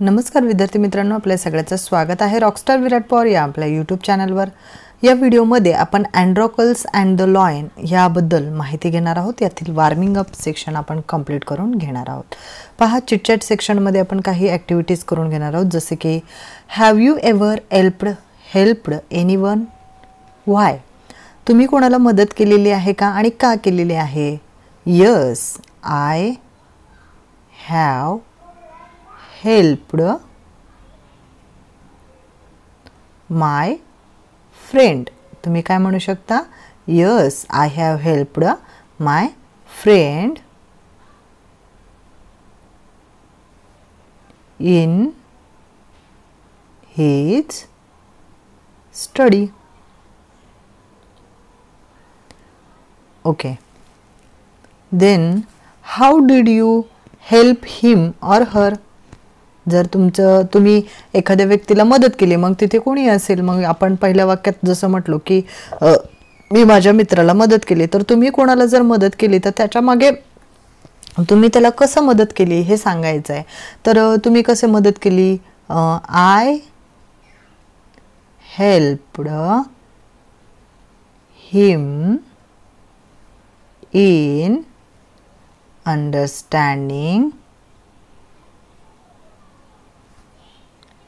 नमस्कार विद्यार्थी मित्रांनो आपल्या सगळ्याचं स्वागत आहे रॉकस्टार विराट पवार या आपल्या यूट्यूब चॅनलवर या व्हिडिओमध्ये आपण अँड्रॉकल्स अँड द लॉयन याबद्दल माहिती घेणार आहोत यातील वार्मिंग अप सेक्शन आपण कंप्लीट करून घेणार आहोत पहा चिटचॅट सेक्शनमध्ये आपण काही ॲक्टिव्हिटीज करून घेणार आहोत जसे की have you ever helped helped anyone why तुम्ही कोणाला मदत केलेली आहे का आणि का केलेली आहे yes I have helped my friend तुम्ही काय म्हणू शकता yes I have helped my friend in his study okay then how did you help him or her जर तुमचं तुम्ही एखाद्या व्यक्तीला मदत केली मग तिथे कोणी असेल मग आपण पहिल्या वाक्यात जसं म्हटलो की मी माझ्या मित्राला मदत केली तर तुम्ही कोणाला जर मदत केली तर त्याच्या मागे तुम्ही त्याला कसं मदत केली हे सांगायचं आहे तर तुम्ही कसे मदत केली I helped him in understanding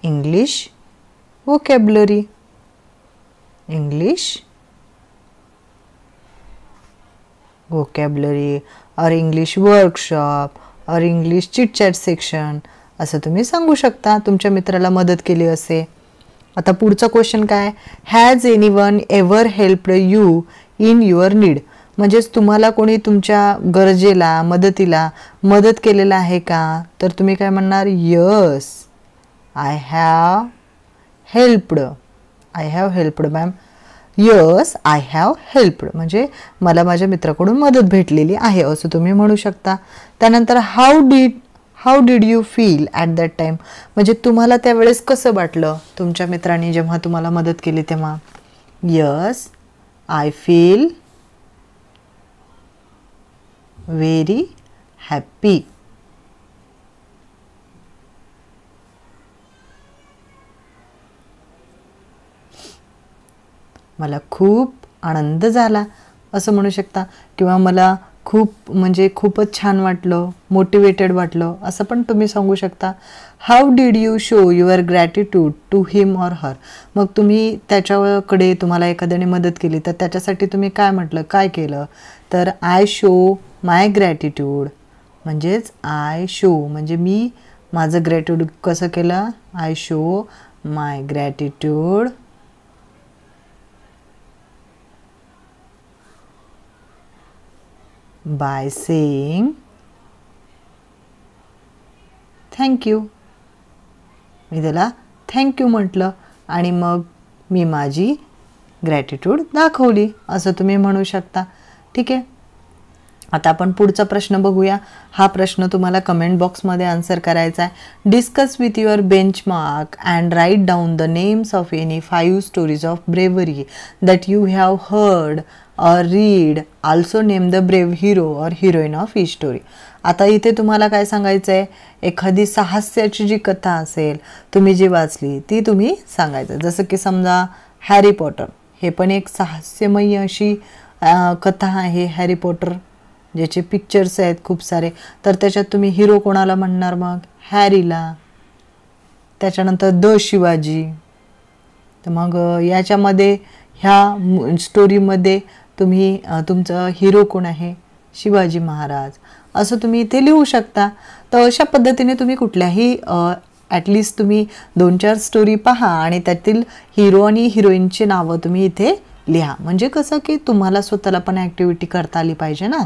English vocabulary English vocabulary और English workshop or English chitchat section असं तुम्ही सांगू शकता तुमच्या मित्राला मदत केली असे आता पुढचं क्वेश्चन काय has anyone ever you in your need म्हणजेच तुम्हाला कोणी तुमच्या गरजेला मदतीला मदत केलेला आहे का तर तुम्ही काय म्हणणार yes I have helped. I have helped ma'am yes I have helped म्हणजे मला माझ्या मित्राकडून मदत भेटलेली आहे असं तुम्ही म्हणू शकता त्यानंतर how did how did you feel at that time म्हणजे तुम्हाला त्यावेळेस कसं वाटलं तुमच्या मित्रांनी जेव्हा तुम्हाला मदत केली तेव्हा yes I feel very happy मला खूप आनंद झाला असं म्हणू शकता किंवा मला खूप म्हणजे खूपच छान वाटलं मोटिवेटेड वाटलं असं पण तुम्ही सांगू शकता how did you show your gratitude to him or her मग तुम्ही त्याच्याकडे तुम्हाला एखाद्याने मदत केली तर त्याच्यासाठी तुम्ही काय म्हटलं काय केलं तर आय शो माय ग्रॅटिट्यूड म्हणजेच आय शो म्हणजे मी माझं ग्रॅटिट्यूड कसं केलं I show my gratitude by saying thank you मी त्याला थँक्यू म्हटलं आणि मग मी माझी ग्रॅटिट्यूड दाखवली असं तुम्ही म्हणू शकता ठीक आहे आता आपण पुढचा प्रश्न बघूया हा प्रश्न तुम्हाला कमेंट बॉक्समध्ये आन्सर करायचा आहे discuss with your benchmark and write down the names of any five stories of bravery that you have heard or read also name the brave hero or heroine of he story आता इथे तुम्हाला काय सांगायचं आहे एखादी साहस्याची जी कथा असेल तुम्ही जी वाचली ती तुम्ही सांगायचं जसं की समजा हॅरी पॉटर हे पण एक साहस्यमयी अशी कथा आहे हॅरी पॉटर ज्याचे पिक्चर्स आहेत खूप सारे तर त्याच्यात तुम्ही हिरो कोणाला म्हणणार मग हॅरीला त्याच्यानंतर द शिवाजी तर मग याच्यामध्ये ह्या स्टोरीमध्ये तुम्ही तुमचं हिरो कोण आहे शिवाजी महाराज असं तुम्ही इथे लिहू शकता तर अशा पद्धतीने तुम्ही कुठल्याही ॲटलिस्ट तुम्ही दोन चार स्टोरी पहा आणि त्यातील हिरो आणि हिरोईनची नावं तुम्ही इथे लिहा म्हणजे कसं की तुम्हाला स्वतःला पण ॲक्टिव्हिटी करता आली पाहिजे ना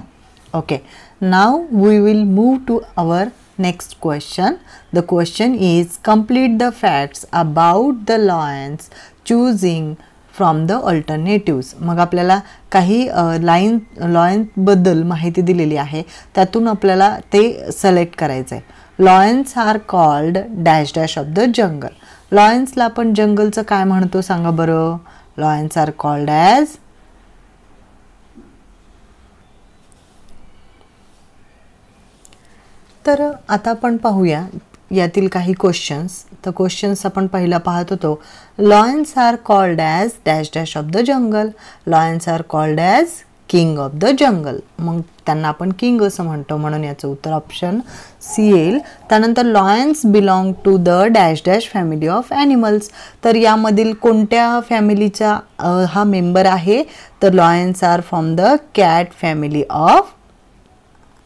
okay now we will move to our next question the question is complete the facts about the lions choosing from the alternatives मग आपल्याला काही लाईन लॉयन्सबद्दल माहिती दिलेली आहे त्यातून आपल्याला ते सिलेक्ट करायचं आहे lions are called dash dash of the jungle लॉयन्सला आपण जंगलचं काय म्हणतो सांगा बरं लॉयन्स आर कॉल्ड ॲज तर आता आपण पाहूया यातील काही क्वेश्चन्स तर क्वेश्चन्स आपण पहिला पाहत होतो lions are called as dash dash of the jungle lions are called as king of the jungle मग त्यांना आपण किंग असं म्हणतो म्हणून याचं उत्तर ऑप्शन सी येईल त्यानंतर lions belong to the dash dash family of animals तर यामधील कोणत्या फॅमिलीचा हा मेंबर आहे तर lions are from the cat family of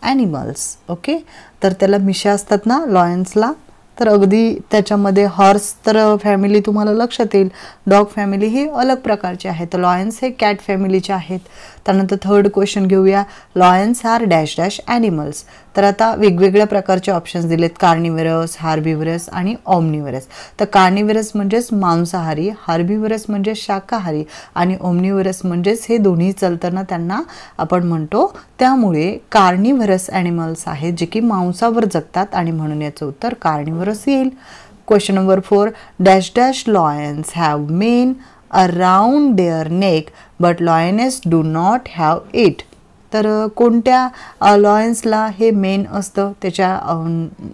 animals okay तर त्याला मिशा असतात ना लॉयन्सला तर अगदी त्याच्यामध्ये हॉर्स तर फॅमिली तुम्हाला लक्षात येईल डॉग फॅमिली ही अलग प्रकारची आहेत तर लॉयन्स हे कॅट फॅमिलीचे आहेत त्यानंतर थर्ड क्वेश्चन घेऊया lions are dash dash animals तर आता वेगवेगळ्या प्रकारचे ऑप्शन्स दिलेत कार्निवरस हार्बिवरस आणि ओमनिवरस तर कार्निवरस म्हणजेच मांसाहारी हार्बिवरस म्हणजे शाकाहारी आणि ओमनिवरस म्हणजेच हे दोन्ही चलताना त्यांना आपण म्हणतो त्यामुळे कार्निव्हरस ॲनिमल्स आहेत जे की मांसावर जगतात आणि म्हणून याचं उत्तर carnivore congress question number four dash dash lions have mane around their neck but lioness do not have it तर कोणत्या लॉयन्सला हे मेन असतं त्याच्या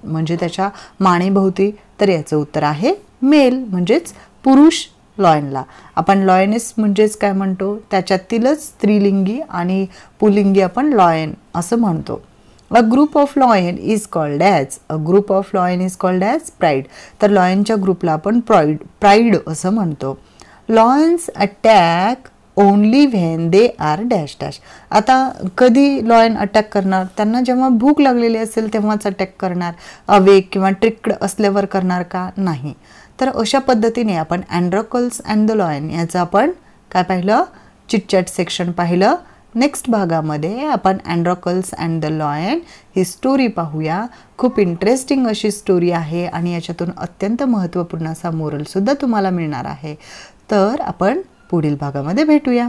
म्हणजे त्याच्या मानेभोवती तर याचं उत्तर आहे मेल म्हणजेच पुरुष लॉयनला आपण लॉयनेस म्हणजेच काय म्हणतो त्याच्यातीलच स्त्रीलिंगी आणि पुलिंगी आपण लॉयन असं म्हणतो a group of lion is called as a group of lion is called as pride तर लॉयनच्या ग्रुपला आपण प्रॉईड प्राईड असं म्हणतो lions attack only when they are dash dash आता कधी लॉयन अटॅक करणार त्यांना जेव्हा भूक लागलेली असेल तेव्हाच अटॅक करणार अवेक किंवा ट्रिक्ड असल्यावर करणार का नाही तर अशा पद्धतीने आपण अँड्रॉकल्स अँड द लॉयन याचं आपण काय पाहिलं चिटचॅट सेक्शन पाहिलं नेक्स्ट भागामध्ये आपण अँड्रॉकल्स अँड द लॉयन ही स्टोरी पाहूया खूप इंटरेस्टिंग अशी स्टोरी आहे आणि याच्यातून अत्यंत महत्त्वपूर्ण असा मोरलसुद्धा तुम्हाला मिळणार आहे तर आपण पुढील भागामध्ये भेटूया